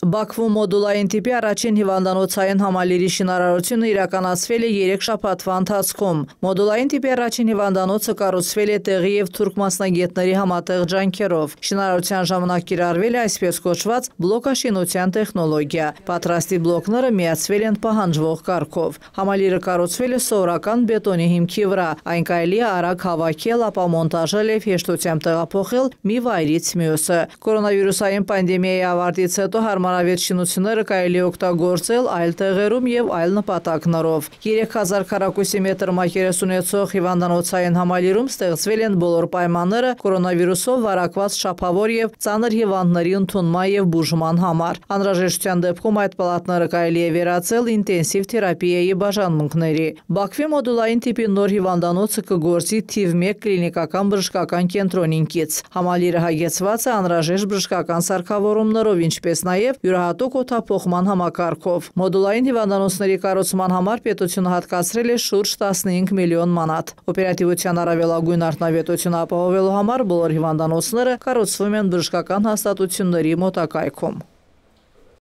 Բաքվում մոդուլային տիպի առաջին հիվանդանոցային համալիրի շինարարությունը իրականացվել է երեք շաբաթվա ընթացքում։ Մոդուլային տիպի առաջին հիվանդանոցը կառուցվել է տեղի եւ թուրք մասնագետների համատեղ ջանքերով։ Շինարարության ժամանակ կիրառվել է այսպես կոչված բլոկաշինության տեխնոլոգիա։ Պատրաստի բլոկները միացվել են պահանջվող կարգով։ Համալիրը կառուցվել է սովորական բետոնի հիմքի վրա։ Այն կարելի է արագ հավաքել, ապա մոնտաժել եւ հեշտությամբ տեղափոխել մի վայրից մյուսը։ Կորոնավիրուսային պանդեմիայի ավարտից հետո հարմար Հարմարավետչինությունները կարելի օգտագործել այլ տեղերում եւ այլ նպատակներով։ 3000 քառակուսի մետր մակերեսունեցող հիվանդանոցային համալիրում ստեղծվել են բոլոր պայմանները կորոնավիրուսով վարակված շափավոր եւ ծանր հիվանդների ընդունման եւ բուժման համար։ Անհրաժեշտության դեպքում այդ պալատները կարելի է վերածել ինտենսիվ թերապիայի բաժանմունքների։ Բաքվի մոդուլային տիպի նոր հիվանդանոցը կգործի թիվ 1 կլինիկական բժշկական կենտրոնինքից։ Համալիրը հայեցված է անհրաժեշտ բժշկական սարքավորումներով, ինչպես նաև յուրահատուկ օթափոխման համակարգով։ Մոդուլային հիվանդանոցների կառուցման համար պետությունը հատկացրել է շուրջ 15 միլիոն մանատ։ Օպերատիվության առավելագույն արդյունավետությունը ապահովելու համար բոլոր հիվանդանոցները կառուցվում են բժշկական հաստատությունների մոտակայքում։